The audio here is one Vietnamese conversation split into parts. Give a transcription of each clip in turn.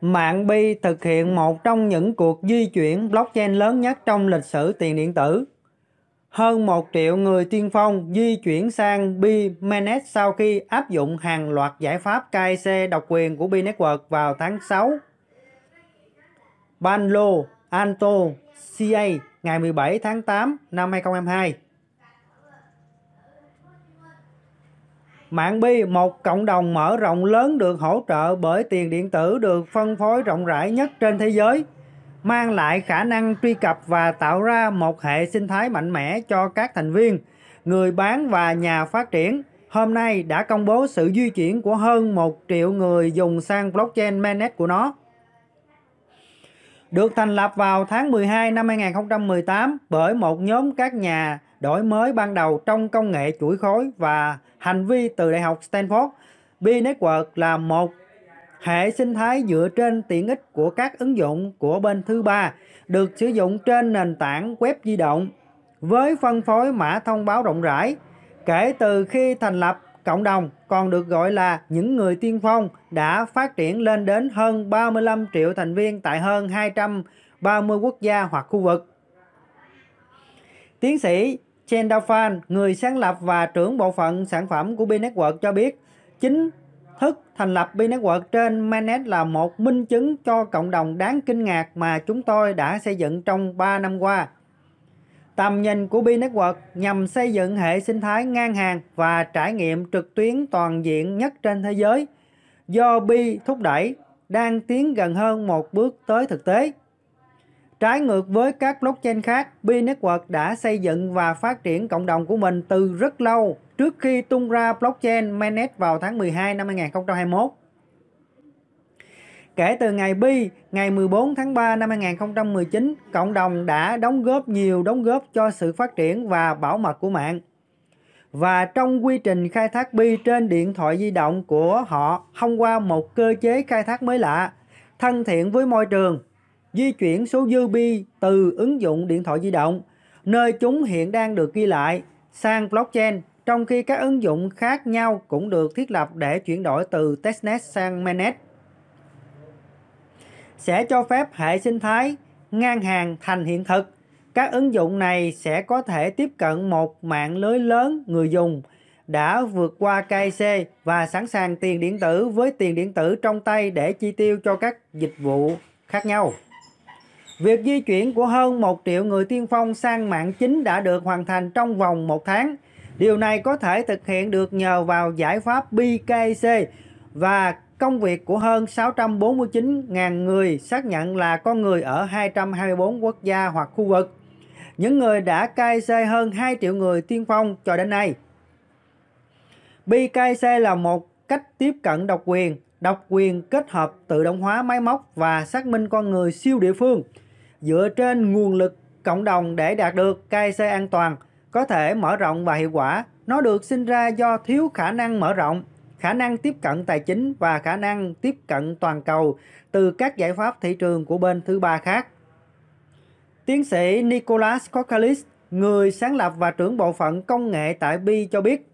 Mạng Bi thực hiện một trong những cuộc di chuyển blockchain lớn nhất trong lịch sử tiền điện tử. Hơn 1 triệu người tiên phong di chuyển sang Bi Mainnet sau khi áp dụng hàng loạt giải pháp KIC độc quyền của Bi Network vào tháng 6. Banlo Anto CA ngày 17 tháng 8 năm 2022 Mạng Bi, một cộng đồng mở rộng lớn được hỗ trợ bởi tiền điện tử được phân phối rộng rãi nhất trên thế giới, mang lại khả năng truy cập và tạo ra một hệ sinh thái mạnh mẽ cho các thành viên, người bán và nhà phát triển. Hôm nay đã công bố sự di chuyển của hơn 1 triệu người dùng sang blockchain mainnet của nó được thành lập vào tháng 12 năm 2018 bởi một nhóm các nhà đổi mới ban đầu trong công nghệ chuỗi khối và hành vi từ Đại học Stanford. B-Network là một hệ sinh thái dựa trên tiện ích của các ứng dụng của bên thứ ba được sử dụng trên nền tảng web di động với phân phối mã thông báo rộng rãi. Kể từ khi thành lập cộng đồng còn được gọi là những người tiên phong đã phát triển lên đến hơn 35 triệu thành viên tại hơn 230 quốc gia hoặc khu vực. Tiến sĩ Chen Daofan, người sáng lập và trưởng bộ phận sản phẩm của B-Network cho biết, chính thức thành lập B-Network trên Mainnet là một minh chứng cho cộng đồng đáng kinh ngạc mà chúng tôi đã xây dựng trong 3 năm qua tầm nhìn của B Network nhằm xây dựng hệ sinh thái ngang hàng và trải nghiệm trực tuyến toàn diện nhất trên thế giới do B thúc đẩy đang tiến gần hơn một bước tới thực tế. Trái ngược với các blockchain khác, B Network đã xây dựng và phát triển cộng đồng của mình từ rất lâu trước khi tung ra blockchain Mainnet vào tháng 12 năm 2021. Kể từ ngày Bi, ngày 14 tháng 3 năm 2019, cộng đồng đã đóng góp nhiều đóng góp cho sự phát triển và bảo mật của mạng. Và trong quy trình khai thác Bi trên điện thoại di động của họ thông qua một cơ chế khai thác mới lạ, thân thiện với môi trường, di chuyển số dư Bi từ ứng dụng điện thoại di động, nơi chúng hiện đang được ghi lại, sang blockchain trong khi các ứng dụng khác nhau cũng được thiết lập để chuyển đổi từ testnet sang mainnet sẽ cho phép hệ sinh thái ngang hàng thành hiện thực. Các ứng dụng này sẽ có thể tiếp cận một mạng lưới lớn người dùng đã vượt qua KIC và sẵn sàng tiền điện tử với tiền điện tử trong tay để chi tiêu cho các dịch vụ khác nhau. Việc di chuyển của hơn 1 triệu người tiên phong sang mạng chính đã được hoàn thành trong vòng một tháng. Điều này có thể thực hiện được nhờ vào giải pháp BKC và Công việc của hơn 649.000 người xác nhận là con người ở 224 quốc gia hoặc khu vực. Những người đã cai xe hơn 2 triệu người tiên phong cho đến nay. BKC là một cách tiếp cận độc quyền, độc quyền kết hợp tự động hóa máy móc và xác minh con người siêu địa phương. Dựa trên nguồn lực cộng đồng để đạt được KC an toàn, có thể mở rộng và hiệu quả. Nó được sinh ra do thiếu khả năng mở rộng khả năng tiếp cận tài chính và khả năng tiếp cận toàn cầu từ các giải pháp thị trường của bên thứ ba khác. Tiến sĩ Nicholas Kokalis, người sáng lập và trưởng bộ phận công nghệ tại Bi cho biết,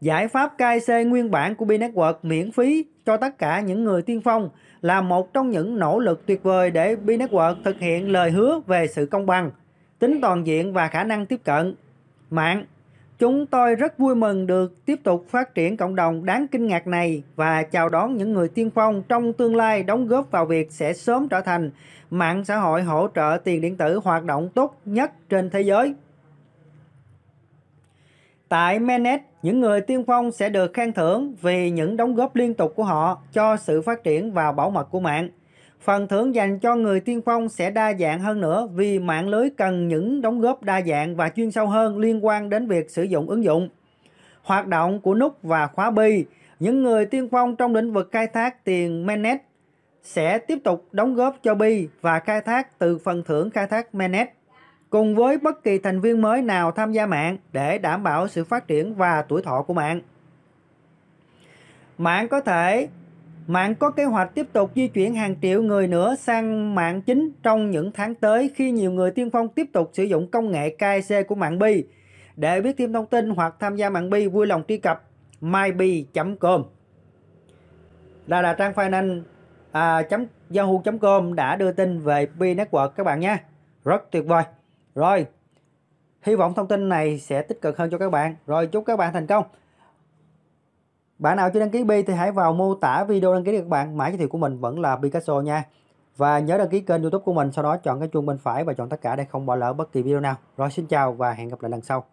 giải pháp KIC nguyên bản của Bi Network miễn phí cho tất cả những người tiên phong là một trong những nỗ lực tuyệt vời để Bi Network thực hiện lời hứa về sự công bằng, tính toàn diện và khả năng tiếp cận mạng Chúng tôi rất vui mừng được tiếp tục phát triển cộng đồng đáng kinh ngạc này và chào đón những người tiên phong trong tương lai đóng góp vào việc sẽ sớm trở thành mạng xã hội hỗ trợ tiền điện tử hoạt động tốt nhất trên thế giới. Tại Menet, những người tiên phong sẽ được khen thưởng vì những đóng góp liên tục của họ cho sự phát triển và bảo mật của mạng. Phần thưởng dành cho người tiên phong sẽ đa dạng hơn nữa vì mạng lưới cần những đóng góp đa dạng và chuyên sâu hơn liên quan đến việc sử dụng ứng dụng. Hoạt động của nút và khóa bi, những người tiên phong trong lĩnh vực khai thác tiền Menet sẽ tiếp tục đóng góp cho bi và khai thác từ phần thưởng khai thác Menet cùng với bất kỳ thành viên mới nào tham gia mạng để đảm bảo sự phát triển và tuổi thọ của mạng. Mạng có thể Mạng có kế hoạch tiếp tục di chuyển hàng triệu người nữa sang mạng chính trong những tháng tới khi nhiều người tiên phong tiếp tục sử dụng công nghệ KIC của mạng Bi. Để biết thêm thông tin hoặc tham gia mạng Bi, vui lòng truy cập mybi.com. Đây là trang finance à, yahoo.com đã đưa tin về Bi Network các bạn nhé. Rất tuyệt vời. Rồi, hy vọng thông tin này sẽ tích cực hơn cho các bạn. Rồi, chúc các bạn thành công. Bạn nào chưa đăng ký Bi thì hãy vào mô tả video đăng ký được các bạn. Mã giới thiệu của mình vẫn là Picasso nha. Và nhớ đăng ký kênh youtube của mình, sau đó chọn cái chuông bên phải và chọn tất cả để không bỏ lỡ bất kỳ video nào. Rồi xin chào và hẹn gặp lại lần sau.